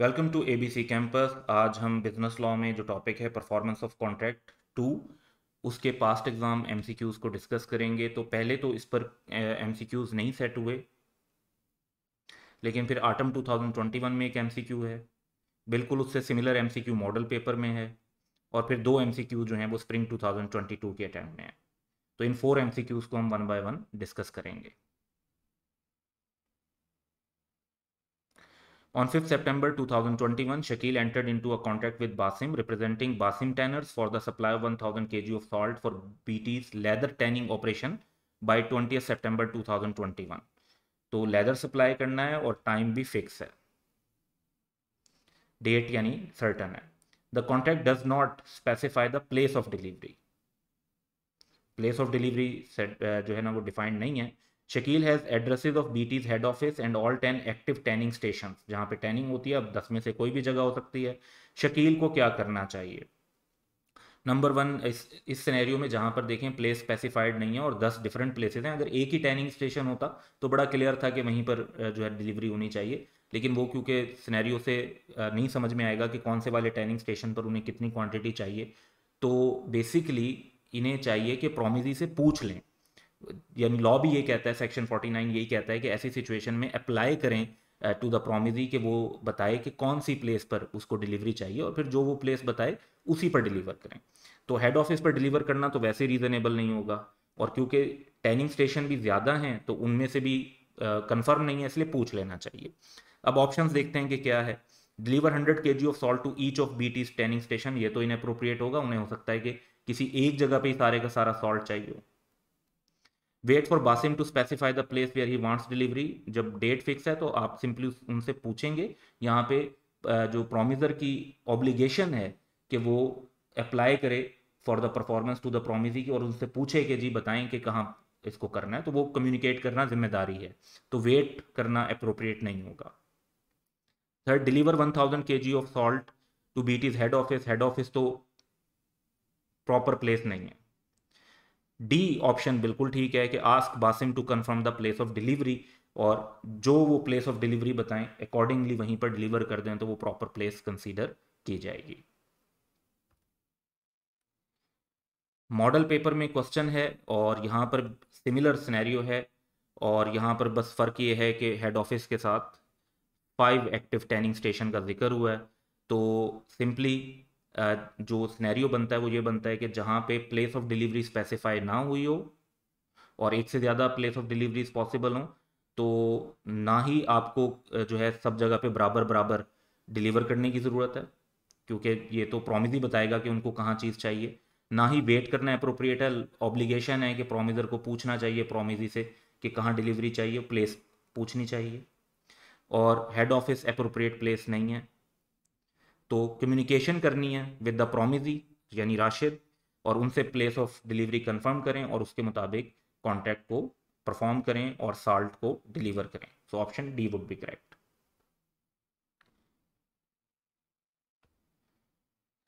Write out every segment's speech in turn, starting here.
Welcome to ABC campus आज हम business law में जो टॉपिक है परफॉर्मेंस ऑफ कॉन्ट्रैक्ट टू उसके पास्ट एग्जाम एमसीक्यूज को डिस्कस करेंगे तो पहले तो इस पर एमसीक्यूज नहीं सेट हुए लेकिन फिर आटम 2021 में एक एमसीक्यू है बिल्कुल उससे सिमिलर क्यू मॉडल पेपर में है और फिर दो एमसीक्यू जो हैं वो स्प्रिंग टू के अटैम्प्ट में है तो इन फोर क्यूज़ को हम वन बाय वन डिस्कस करेंगे On 5th September 2021, Shakil entered into a contract with Basim representing Basim Tanners for the supply of 1000 kg of salt for BT's leather tanning operation by 20th September 2021. तो leather supply करना है और time भी fix है date यानी certain है the contract does not specify the place of delivery place of delivery जो है ना वो डिफाइंड नहीं है Shakeel has addresses of BT's head office and all ten active tanning station जहाँ पे टैनिंग होती है अब दस में से कोई भी जगह हो सकती है शकील को क्या करना चाहिए नंबर वन इस इस सिनेरियो में जहाँ पर देखें प्लेस स्पेसिफाइड नहीं है और दस डिफरेंट प्लेसेज हैं अगर एक ही टैनिंग स्टेशन होता तो बड़ा क्लियर था कि वहीं पर जो है डिलीवरी होनी चाहिए लेकिन वो क्योंकि सिनेरियो से नहीं समझ में आएगा कि कौन से वाले टैनिंग स्टेशन पर उन्हें कितनी क्वांटिटी चाहिए तो बेसिकली इन्हें चाहिए कि प्रोमिजी से पूछ लें यानी लॉ भी ये कहता है सेक्शन 49 यही कहता है कि ऐसी सिचुएशन में अप्लाई करें टू द प्रोमिजी कि वो बताए कि कौन सी प्लेस पर उसको डिलीवरी चाहिए और फिर जो वो प्लेस बताए उसी पर डिलीवर करें तो हेड ऑफिस पर डिलीवर करना तो वैसे रीज़नेबल नहीं होगा और क्योंकि टैनिंग स्टेशन भी ज़्यादा हैं तो उनमें से भी कन्फर्म uh, नहीं है इसलिए पूछ लेना चाहिए अब ऑप्शन देखते हैं कि क्या है deliver hundred K G of salt to each of B T tanning station ये तो इनअप्रोप्रिएट होगा उन्हें हो सकता है कि किसी एक जगह पर ही सारे का सारा सॉल्ट चाहिए हो wait for Basim to specify the place where he wants delivery जब डेट फिक्स है तो आप सिंपली उनसे पूछेंगे यहाँ पे जो प्रोमिजर की ऑब्लिगेशन है कि वो अप्लाई करे for the performance to the promisee की और उनसे पूछे कि जी बताएं कि कहाँ इसको करना है तो वो कम्युनिकेट करना जिम्मेदारी है तो वेट करना अप्रोप्रिएट नहीं होगा third deliver one thousand K G of salt to BT's head office head office तो प्रॉपर प्लेस नहीं है डी ऑप्शन बिल्कुल ठीक है कि ask Basim to confirm the place of delivery और जो वो प्लेस ऑफ डिलीवरी बताएं अकॉर्डिंगली वहीं पर डिलीवर कर दें तो वो प्रॉपर प्लेस कंसीडर की जाएगी मॉडल पेपर में क्वेश्चन है और यहाँ पर सिमिलर सिनेरियो है और यहाँ पर बस फ़र्क ये है कि हेड ऑफिस के साथ फाइव एक्टिव टैनिंग स्टेशन का जिक्र हुआ है तो सिंपली जो स्नैरियो बनता है वो ये बनता है कि जहाँ पे प्लेस ऑफ डिलीवरी स्पेसिफाई ना हुई हो और एक से ज़्यादा प्लेस ऑफ डिलीवरीज पॉसिबल हों तो ना ही आपको जो है सब जगह पे बराबर बराबर डिलीवर करने की ज़रूरत है क्योंकि ये तो प्रॉमिस ही बताएगा कि उनको कहाँ चीज़ चाहिए ना ही वेट करना अप्रोप्रिएट है ऑब्लिगेशन है कि प्रोमिज़र को पूछना चाहिए प्रोमिजी से कि कहाँ डिलीवरी चाहिए प्लेस पूछनी चाहिए और हेड ऑफिस अप्रोप्रिएट प्लेस नहीं है तो कम्युनिकेशन करनी है विद द प्रोमिजी यानी राशिद और उनसे प्लेस ऑफ डिलीवरी कंफर्म करें और उसके मुताबिक कॉन्ट्रैक्ट को परफॉर्म करें और साल्ट को डिलीवर करें so option D would be correct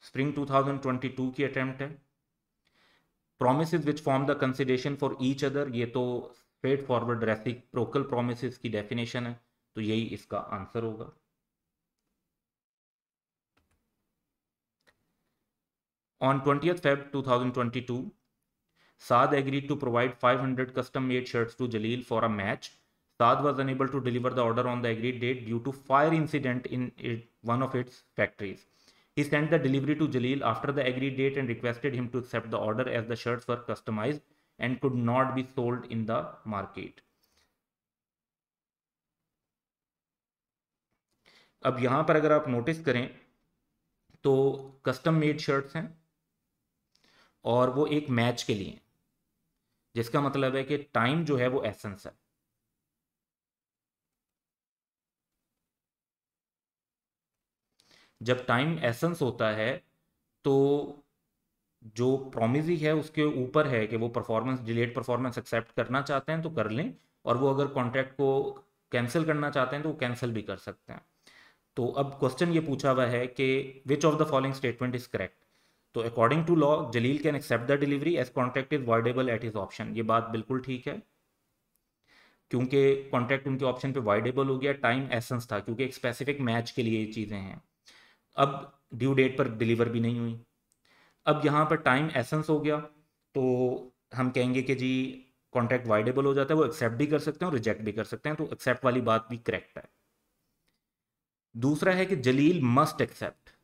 spring 2022 की अटेम्प्ट है promise which form the consideration for each other ये तो straightforward reciprocal promise की डेफिनेशन है तो यही इसका आंसर होगा On 20th Feb 2022, Saad agreed to provide 500 custom-made shirts to Jaleel for a match. Saad was unable to deliver the order on the agreed date due to fire incident in it, one of its factories. He sent the delivery to Jaleel after the agreed date and requested him to accept the order as the shirts were customized and could not be sold in the market. अब यहां पर अगर आप notice करें तो custom made shirts हैं और वो एक मैच के लिए जिसका मतलब है कि टाइम जो है वो एसेंस है जब टाइम एसेंस होता है तो जो प्रोमिजिंग है उसके ऊपर है कि वो परफॉर्मेंस डिलेट परफॉर्मेंस एक्सेप्ट करना चाहते हैं तो कर लें और वो अगर कॉन्ट्रैक्ट को कैंसिल करना चाहते हैं तो वो कैंसिल भी कर सकते हैं तो अब क्वेश्चन ये पूछा हुआ है कि which of the following statement is correct तो according to law Jaleel can accept the delivery as contract is voidable at his option ये बात बिल्कुल ठीक है क्योंकि कॉन्ट्रैक्ट उनके ऑप्शन पे वॉइडेबल हो गया टाइम एसेंस था क्योंकि एक स्पेसिफिक मैच के लिए ये चीज़ें हैं अब ड्यू डेट पर डिलीवर भी नहीं हुई अब यहाँ पर टाइम एसेंस हो गया तो हम कहेंगे कि जी कॉन्ट्रैक्ट वाइडेबल हो जाता है वो एक्सेप्ट भी कर सकते हैं और रिजेक्ट भी कर सकते हैं तो एक्सेप्ट वाली बात भी करेक्ट है दूसरा है कि जलील मस्ट एक्सेप्ट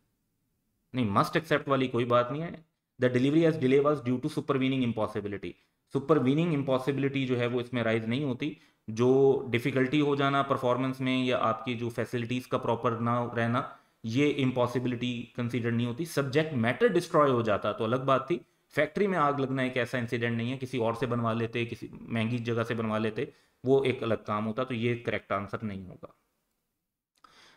नहीं मस्ट एक्सेप्ट वाली कोई बात नहीं है the delivery as delay was due to supervening impossibility supervening impossibility जो है वो इसमें राइज नहीं होती जो डिफ़िकल्टी हो जाना परफॉर्मेंस में या आपकी जो फैसिलिटीज़ का प्रॉपर ना रहना ये इम्पॉसिबिलिटी कंसिडर नहीं होती सब्जेक्ट मैटर डिस्ट्रॉय हो जाता तो अलग बात थी फैक्ट्री में आग लगना एक ऐसा इंसिडेंट नहीं है किसी और से बनवा लेते किसी महंगी जगह से बनवा लेते वो एक अलग काम होता तो ये करेक्ट आंसर नहीं होगा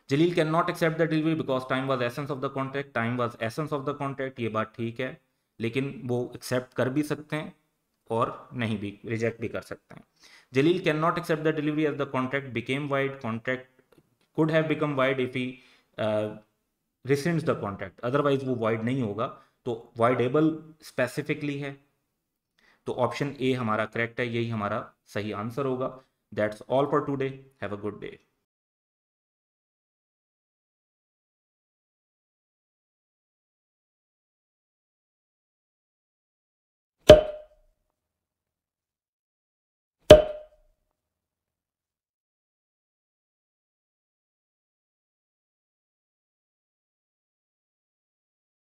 Jaleel can not accept the delivery because time was essence of the contract time was essence of the contract ये बात ठीक है लेकिन वो एक्सेप्ट कर भी सकते हैं और नहीं भी रिजेक्ट भी कर सकते हैं Jaleel can not accept the delivery as the contract became void contract could have become void if he rescinds the contract otherwise वो वाइड नहीं होगा तो वाइडेबल स्पेसिफिकली है तो ऑप्शन ए हमारा करेक्ट है यही हमारा सही आंसर होगा that's all for today have a good day